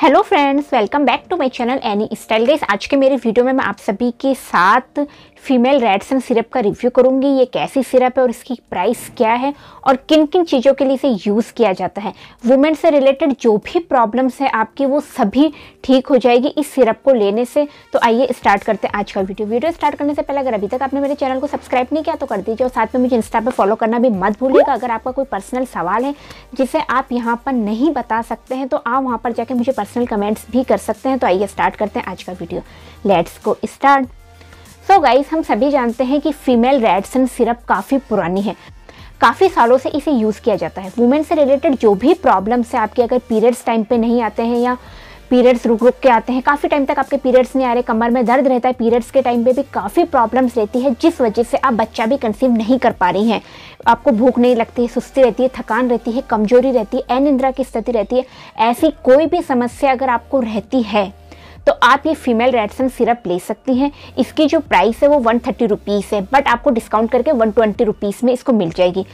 hello friends welcome back to my channel any style guys आज के मेरे video में मैं आप सभी के साथ फीमेल रेडसन सिरप का रिव्यू करूँगी ये कैसी सिरप है और इसकी प्राइस क्या है और किन किन चीज़ों के लिए इसे यूज़ किया जाता है वुमेन से रिलेटेड जो भी प्रॉब्लम्स हैं आपकी वो सभी ठीक हो जाएगी इस सिरप को लेने से तो आइए स्टार्ट करते हैं आज का वीडियो वीडियो स्टार्ट करने से पहले अगर अभी तक आपने मेरे चैनल को सब्सक्राइब नहीं किया तो कर दीजिए और साथ में मुझे इंस्टा पर फॉलो करना भी मत भूलिएगा अगर आपका कोई पर्सनल सवाल है जिसे आप यहाँ पर नहीं बता सकते हैं तो आप वहाँ पर जाके मुझे पर्सनल कमेंट्स भी कर सकते हैं तो आइए स्टार्ट करते हैं आज का वीडियो लेट्स को स्टार्ट सो so गाइस हम सभी जानते हैं कि फीमेल रेडसन सिरप काफ़ी पुरानी है काफ़ी सालों से इसे यूज़ किया जाता है वुमेन से रिलेटेड जो भी प्रॉब्लम्स है आपके अगर पीरियड्स टाइम पे नहीं आते हैं या पीरियड्स रुक रुक के आते हैं काफ़ी टाइम तक आपके पीरियड्स नहीं आ रहे कमर में दर्द रहता है पीरियड्स के टाइम पे भी काफ़ी प्रॉब्लम्स रहती है जिस वजह से आप बच्चा भी कंसीव नहीं कर पा रही हैं आपको भूख नहीं लगती है सुस्ती रहती है थकान रहती है कमजोरी रहती है अनिंद्रा की स्थिति रहती है ऐसी कोई भी समस्या अगर आपको रहती है तो आप ये फीमेल रेडसन सिरप ले सकती हैं इसकी जो प्राइस है वो वन थर्टी रुपीज़ है बट आपको डिस्काउंट करके वन ट्वेंटी रुपीज़ में इसको मिल जाएगी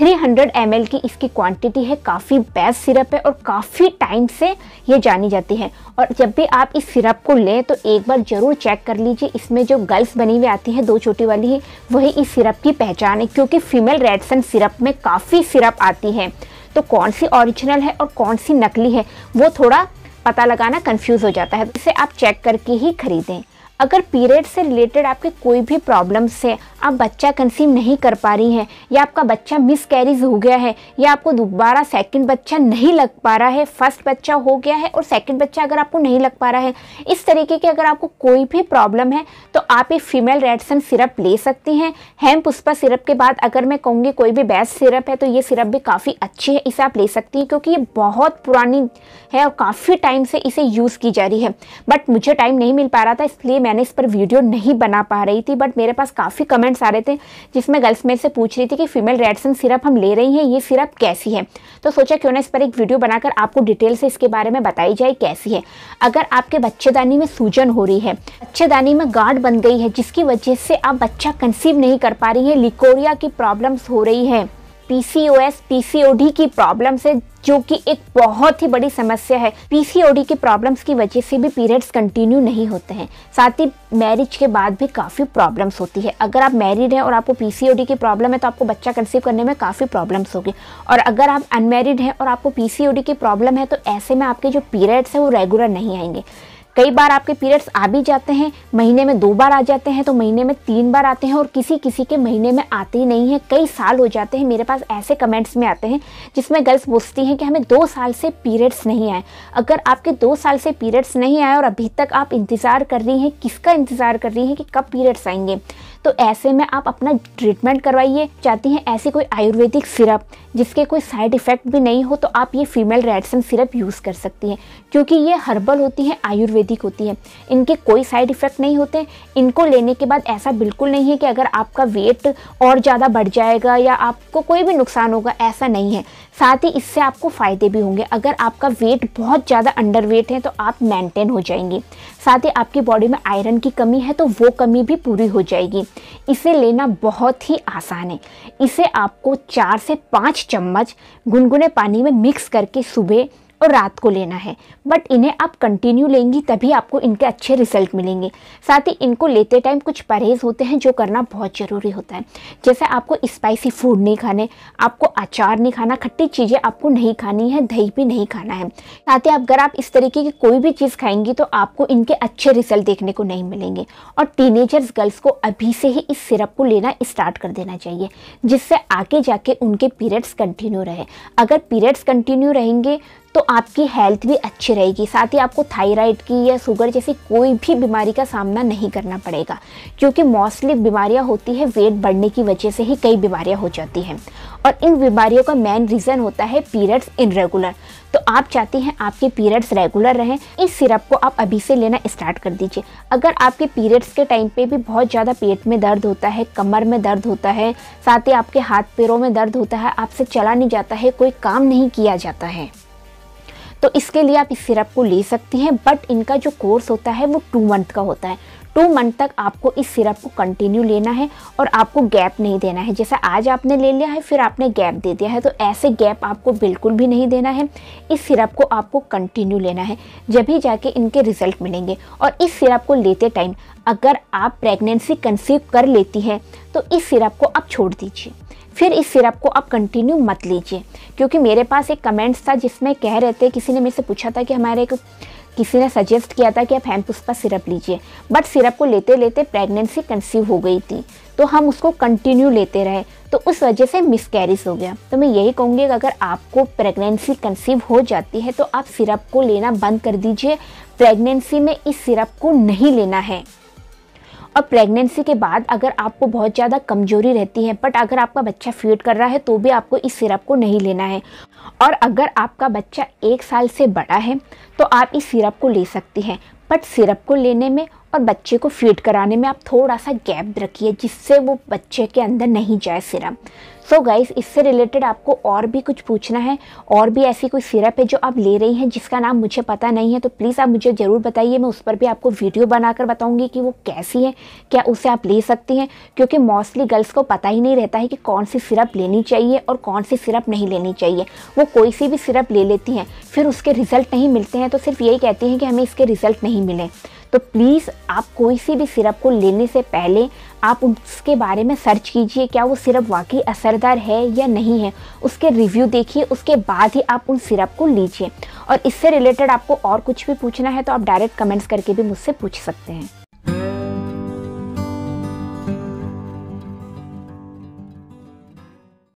300 ml की इसकी क्वांटिटी है काफ़ी बेस्ट सिरप है और काफ़ी टाइम से ये जानी जाती है और जब भी आप इस सिरप को लें तो एक बार ज़रूर चेक कर लीजिए इसमें जो गर्ल्स बनी हुई आती है दो छोटी वाली ही वही इस सिरप की पहचान है क्योंकि फीमेल रेडसन सिरप में काफ़ी सिरप आती है तो कौन सी ओरिजिनल है और कौन सी नकली है वो थोड़ा पता लगाना कंफ्यूज हो जाता है तो इसे आप चेक करके ही खरीदें अगर पीरियड से रिलेटेड आपके कोई भी प्रॉब्लम्स है आप बच्चा कंसीव नहीं कर पा रही हैं या आपका बच्चा मिस कैरीज हो गया है या आपको दोबारा सेकंड बच्चा नहीं लग पा रहा है फर्स्ट बच्चा हो गया है और सेकंड बच्चा अगर आपको नहीं लग पा रहा है इस तरीके की अगर आपको कोई भी प्रॉब्लम है तो आप ये फीमेल रेडसन सिरप ले सकती हैं हेम पुष्पा सिरप के बाद अगर मैं कहूँगी कोई भी बेस्ट सिरप है तो ये सिरप भी काफ़ी अच्छी है इसे आप ले सकती हैं क्योंकि ये बहुत पुरानी है और काफ़ी टाइम से इसे यूज़ की जा रही है बट मुझे टाइम नहीं मिल पा रहा था इसलिए मैंने इस पर वीडियो नहीं बना पा रही थी बट मेरे पास काफ़ी कमेंट्स आ रहे थे जिसमें गर्ल्स मेरे से पूछ रही थी कि फीमेल रेडसन सिरप हम ले रही हैं ये सिरप कैसी है तो सोचा क्यों ना इस पर एक वीडियो बनाकर आपको डिटेल से इसके बारे में बताई जाए कैसी है अगर आपके बच्चेदानी में सूजन हो रही है बच्चेदानी में गांठ बन गई है जिसकी वजह से आप बच्चा कंसीव नहीं कर पा रही है लिकोरिया की प्रॉब्लम्स हो रही है पीसीओएस पीसीओडी की प्रॉब्लम्स है जो कि एक बहुत ही बड़ी समस्या है पीसीओडी की प्रॉब्लम्स की वजह से भी पीरियड्स कंटिन्यू नहीं होते हैं साथ ही मैरिज के बाद भी काफ़ी प्रॉब्लम्स होती है अगर आप मैरिड हैं और आपको पीसीओडी की प्रॉब्लम है तो आपको बच्चा कंसीव करने में काफ़ी प्रॉब्लम्स होगी और अगर आप अनमेरिड हैं और आपको पीसीओडी की प्रॉब्लम है तो ऐसे में आपके जो पीरियड्स हैं वो रेगुलर नहीं आएंगे कई बार आपके पीरियड्स आ भी जाते हैं महीने में दो बार आ जाते हैं तो महीने में तीन बार आते हैं और किसी किसी के महीने में आते ही नहीं है कई साल हो जाते हैं मेरे पास ऐसे कमेंट्स में आते हैं जिसमें गर्ल्स पूछती हैं कि हमें दो साल से पीरियड्स नहीं आए अगर आपके दो साल से पीरियड्स नहीं आए और अभी तक आप इंतज़ार कर रही हैं किसका इंतज़ार कर रही हैं कि कब पीरियड्स आएंगे तो ऐसे में आप अपना ट्रीटमेंट करवाइए चाहती हैं ऐसी कोई आयुर्वेदिक सिरप जिसके कोई साइड इफ़ेक्ट भी नहीं हो तो आप ये फीमेल रेडसन सिरप यूज़ कर सकती हैं क्योंकि ये हर्बल होती हैं आयुर्वेदिक आयुर्वेदिक होती है इनके कोई साइड इफ़ेक्ट नहीं होते इनको लेने के बाद ऐसा बिल्कुल नहीं है कि अगर आपका वेट और ज़्यादा बढ़ जाएगा या आपको कोई भी नुकसान होगा ऐसा नहीं है साथ ही इससे आपको फ़ायदे भी होंगे अगर आपका वेट बहुत ज़्यादा अंडर वेट है तो आप मेंटेन हो जाएंगे साथ ही आपकी बॉडी में आयरन की कमी है तो वो कमी भी पूरी हो जाएगी इसे लेना बहुत ही आसान है इसे आपको चार से पाँच चम्मच गुनगुने पानी में मिक्स करके सुबह और रात को लेना है बट इन्हें आप कंटिन्यू लेंगी तभी आपको इनके अच्छे रिजल्ट मिलेंगे साथ ही इनको लेते टाइम कुछ परहेज़ होते हैं जो करना बहुत ज़रूरी होता है जैसे आपको स्पाइसी फूड नहीं खाने आपको अचार नहीं खाना खट्टी चीज़ें आपको नहीं खानी है दही भी नहीं खाना है साथ ही अगर आप इस तरीके की कोई भी चीज़ खाएंगी तो आपको इनके अच्छे रिजल्ट देखने को नहीं मिलेंगे और टीनेजर्स गर्ल्स को अभी से ही इस सिरप को लेना स्टार्ट कर देना चाहिए जिससे आगे जाके उनके पीरियड्स कंटिन्यू रहे अगर पीरियड्स कंटिन्यू रहेंगे तो आपकी हेल्थ भी अच्छी रहेगी साथ ही आपको थायराइड की या शुगर जैसी कोई भी बीमारी का सामना नहीं करना पड़ेगा क्योंकि मोस्टली बीमारियां होती है वेट बढ़ने की वजह से ही कई बीमारियां हो जाती हैं और इन बीमारियों का मेन रीज़न होता है पीरियड्स इनरेगुलर तो आप चाहती हैं आपके पीरियड्स रेगुलर रहें इस सिरप को आप अभी से लेना स्टार्ट कर दीजिए अगर आपके पीरियड्स के टाइम पे भी बहुत ज़्यादा पेट में दर्द होता है कमर में दर्द होता है साथ ही आपके हाथ पैरों में दर्द होता है आपसे चला नहीं जाता है कोई काम नहीं किया जाता है तो इसके लिए आप इस सिरप को ले सकती हैं बट इनका जो कोर्स होता है वो टू मंथ का होता है टू मंथ तक आपको इस सिरप को कंटिन्यू लेना है और आपको गैप नहीं देना है जैसा आज आपने ले लिया है फिर आपने गैप दे दिया है तो ऐसे गैप आपको बिल्कुल भी नहीं देना है इस सिरप को आपको कंटिन्यू लेना है जब ही जाके इनके रिजल्ट मिलेंगे और इस सिरप को लेते टाइम अगर आप प्रेगनेंसी कंसीव कर लेती हैं तो इस सिरप को आप छोड़ दीजिए फिर इस सिरप को आप कंटिन्यू मत लीजिए क्योंकि मेरे पास एक कमेंट्स था जिसमें कह रहे थे किसी ने मेरे से पूछा था कि हमारे एक किसी ने सजेस्ट किया था कि आप हेम्प पुष्पा सिरप लीजिए बट सिरप को लेते लेते प्रेगनेंसी कंसीव हो गई थी तो हम उसको कंटिन्यू लेते रहे तो उस वजह से मिसकैरिज हो गया तो मैं यही कहूँगी कि अगर आपको प्रेगनेंसी कंसीव हो जाती है तो आप सिरप को लेना बंद कर दीजिए प्रेगनेंसी में इस सिरप को नहीं लेना है अब प्रेगनेंसी के बाद अगर आपको बहुत ज़्यादा कमजोरी रहती है बट अगर आपका बच्चा फीड कर रहा है तो भी आपको इस सिरप को नहीं लेना है और अगर आपका बच्चा एक साल से बड़ा है तो आप इस सिरप को ले सकती हैं बट सिरप को लेने में और बच्चे को फीड कराने में आप थोड़ा सा गैप रखिए जिससे वो बच्चे के अंदर नहीं जाए सिरप सो so गाइज इससे रिलेटेड आपको और भी कुछ पूछना है और भी ऐसी कोई सिरप है जो आप ले रही हैं जिसका नाम मुझे पता नहीं है तो प्लीज़ आप मुझे ज़रूर बताइए मैं उस पर भी आपको वीडियो बनाकर बताऊंगी कि वो कैसी है क्या उसे आप ले सकती हैं क्योंकि मोस्टली गर्ल्स को पता ही नहीं रहता है कि कौन सी सिरप लेनी चाहिए और कौन सी सिरप नहीं लेनी चाहिए वो कोई सी भी सिरप ले लेती हैं फिर उसके रिज़ल्ट नहीं मिलते हैं तो सिर्फ यही कहती हैं कि हमें इसके रिज़ल्ट नहीं मिले तो प्लीज़ आप कोई सी भी सिरप को लेने से पहले आप उसके बारे में सर्च कीजिए क्या वो सिरप वाकई असरदार है या नहीं है उसके रिव्यू देखिए उसके बाद ही आप उन सिरप को लीजिए और इससे रिलेटेड आपको और कुछ भी पूछना है तो आप डायरेक्ट कमेंट्स करके भी मुझसे पूछ सकते हैं